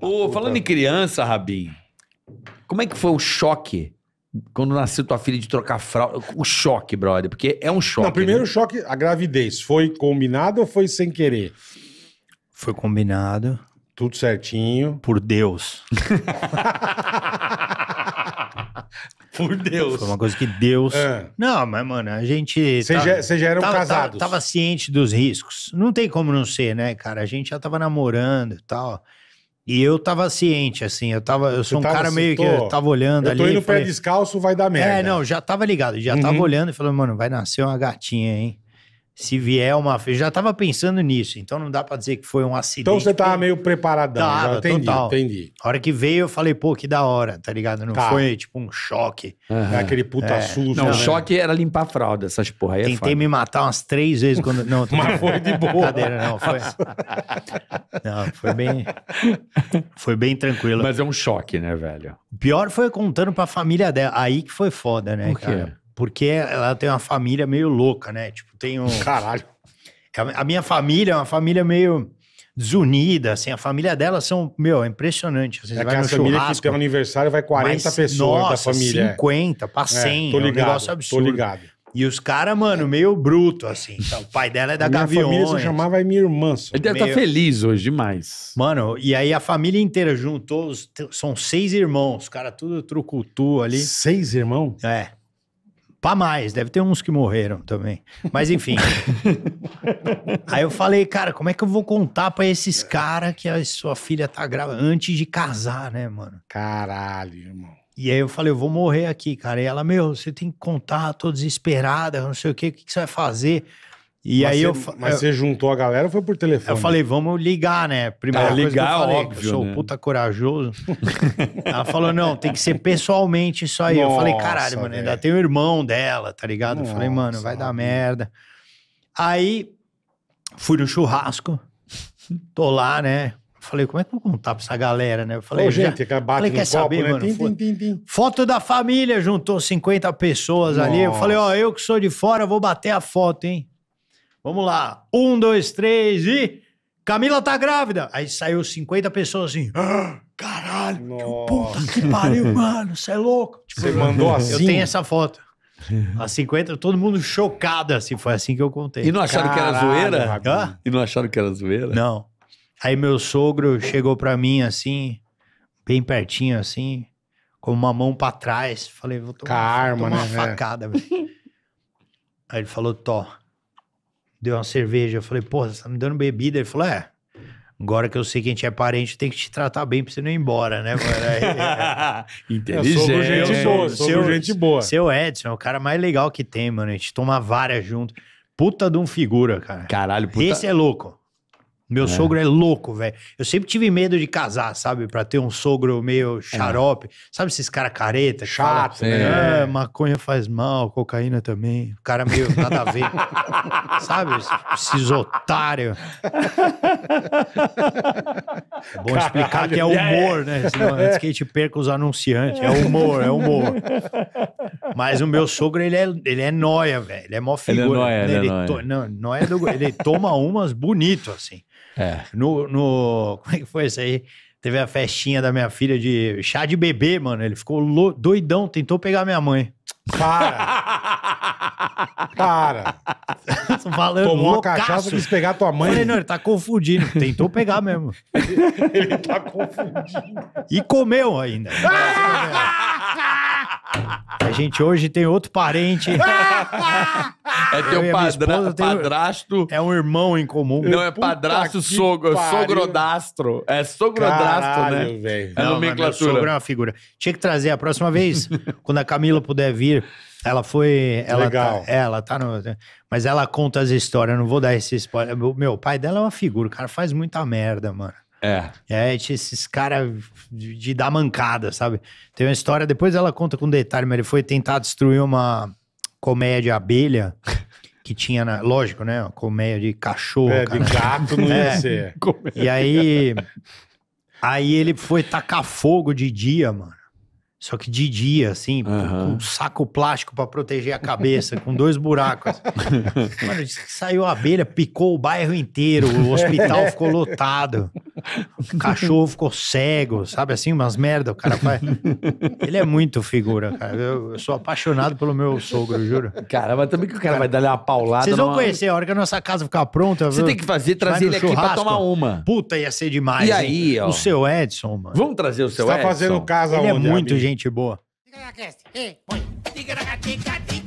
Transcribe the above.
Ô, falando em criança, Rabin, como é que foi o choque quando nasceu tua filha de trocar fralda? O choque, brother, porque é um choque. Não, primeiro né? choque, a gravidez. Foi combinado ou foi sem querer? Foi combinado. Tudo certinho. Por Deus. Por Deus. Foi uma coisa que Deus. É. Não, mas, mano, a gente. Vocês tá- já, já eram tava, casados? Tava, tava ciente dos riscos. Não tem como não ser, né, cara? A gente já tava namorando e tal. E eu tava ciente, assim, eu tava. Eu sou um cara assim, meio que. Eu tava olhando eu ali. Tô indo falei, pé descalço, vai dar é, merda. É, não, já tava ligado, já uhum. tava olhando e falando, mano, vai nascer uma gatinha, hein? Se vier uma. Eu já estava pensando nisso, então não dá para dizer que foi um acidente. Então você estava tá meio preparadão. Tava, entendi, total. entendi. A hora que veio, eu falei, pô, que da hora, tá ligado? Não tá. foi tipo um choque. Uhum. Aquele puta é. susto. Não, o né? choque era limpar a fralda, essas porra aí. É Tentei foda. me matar umas três vezes quando. Não, Mas foi de boa. não, foi. não, foi bem. Foi bem tranquilo. Mas é um choque, né, velho? O pior foi contando pra família dela. Aí que foi foda, né, Por quê? cara? Porque ela tem uma família meio louca, né? Tipo, tem um. Caralho. É, a minha família é uma família meio desunida, assim, a família dela são, meu, é impressionante. Assim, é você vai no família churrasco, que tem um aniversário vai 40 mas, pessoas nossa, da família. 50 pra 100, é, tô ligado, é um negócio absurdo. Tô ligado. E os caras, mano, meio bruto, assim. Então, o pai dela é da Gaviões. Minha família se chamava minha irmã. Só. Ele deve estar tá meio... tá feliz hoje demais. Mano, e aí a família inteira juntou, os... são seis irmãos, os caras tudo trucutu ali. Seis irmãos? É. Pra mais, deve ter uns que morreram também. Mas enfim. Aí eu falei, cara, como é que eu vou contar pra esses é. caras que a sua filha tá grávida antes de casar, né, mano? Caralho, irmão. E aí eu falei, eu vou morrer aqui, cara. E ela, meu, você tem que contar, tô desesperada, não sei o quê, o que, que você vai fazer? E mas aí você, eu. Mas você juntou a galera ou foi por telefone? Eu falei, vamos ligar, né? Primeira ah, ligar, falei, óbvio. Eu sou né? puta corajoso. Ela falou, não, tem que ser pessoalmente isso aí. Nossa, eu falei, caralho, mano, ainda tem o irmão dela, tá ligado? Nossa, eu falei, mano, vai dar merda. Aí fui no churrasco, tô lá, né? Falei, como é que eu vou contar pra essa galera, né? Eu falei, Ô, gente, já... que bate falei, quer copo, saber, né? mano? Tim, tim, tim, foto da família, juntou 50 pessoas Nossa. ali. Eu falei, ó, eu que sou de fora, vou bater a foto, hein? Vamos lá. Um, dois, três e. Camila tá grávida. Aí saiu 50 pessoas assim. Ah, caralho, que puta que pariu, mano. Você é louco. Tipo, Você mandou assim. Eu tenho essa foto. As 50, todo mundo chocado, assim. Foi assim que eu contei. E não acharam caralho, que era zoeira? E não acharam que era zoeira? Não. Aí meu sogro chegou pra mim, assim, bem pertinho, assim, com uma mão pra trás. Falei, vou tomar, Carma, tomar né, uma é. facada. Aí ele falou, Tó deu uma cerveja. Eu falei, porra, você tá me dando bebida? Ele falou, é. Agora que eu sei que a gente é parente, tem que te tratar bem pra você não ir embora, né? Mano? É. Inteligente. Eu sou gente boa, sou seu, gente boa. Seu Edson é o cara mais legal que tem, mano. A gente toma várias junto. Puta de um figura, cara. Caralho, puta. Esse é louco. Meu é. sogro é louco, velho. Eu sempre tive medo de casar, sabe? Pra ter um sogro meio é. xarope. É. Sabe esses caras careta? Chato, fala, né? Ah, é, maconha faz mal, cocaína também. O cara meio nada a ver. sabe? Esses otários. é bom Caralho, explicar que é humor, né? Senão, antes que a gente perca os anunciantes. É humor, é humor. Mas o meu sogro, ele é, ele é noia, velho. Ele é mó figura. Ele é noia, né? ele, ele é noia. To... Não, noia do... ele toma umas bonito, assim. É. No, no, como é que foi isso aí? Teve a festinha da minha filha de chá de bebê, mano. Ele ficou lo... doidão, tentou pegar minha mãe. Para! Para! Falando, Tomou loucaço. uma cachaça, quis pegar tua mãe. Falei, não, ele tá confundindo. Tentou pegar mesmo. ele tá confundindo. E comeu ainda. A gente hoje tem outro parente. é teu padra, esposa, padrasto. Tenho... É um irmão em comum. Não, é padrasto sogro, sogrodastro. É sogrodastro, né? Caralho, né? Véio. É Não, nomenclatura. Sogro é uma figura. Tinha que trazer a próxima vez, quando a Camila puder vir. Ela foi. Ela tá- Legal. Tá, ela tá no. Mas ela conta as histórias, não vou dar esse spoiler. Meu, o pai dela é uma figura, o cara faz muita merda, mano. É. É, esses caras de, de, dar mancada, sabe? Tem uma história, depois ela conta com detalhe, mas ele foi tentar destruir uma colmeia de abelha que tinha, na, lógico, né? Uma colmeia de cachorro. É, cara. de gato não ia é. ser. E aí. Aí ele foi tacar fogo de dia, mano. Só que de dia, assim, uhum. com um saco plástico para proteger a cabeça, com dois buracos. disse que saiu a abelha, picou o bairro inteiro, o hospital é. ficou lotado. O cachorro ficou cego, sabe assim? Umas merda, o cara faz. Ele é muito figura, cara. Eu, eu sou apaixonado pelo meu sogro, juro. Cara, mas também que o cara, cara vai dar uma paulada. Vocês vão numa... conhecer, a hora que a nossa casa ficar pronta. Você tem que fazer, trazer ele churrasco. aqui pra tomar uma. Puta, ia ser demais. E aí, hein? ó. O seu Edson, mano. Vamos trazer o seu Edson. Você tá fazendo casa ele é onde? Ele é muito amigo? gente boa. Diga na Ei, Diga na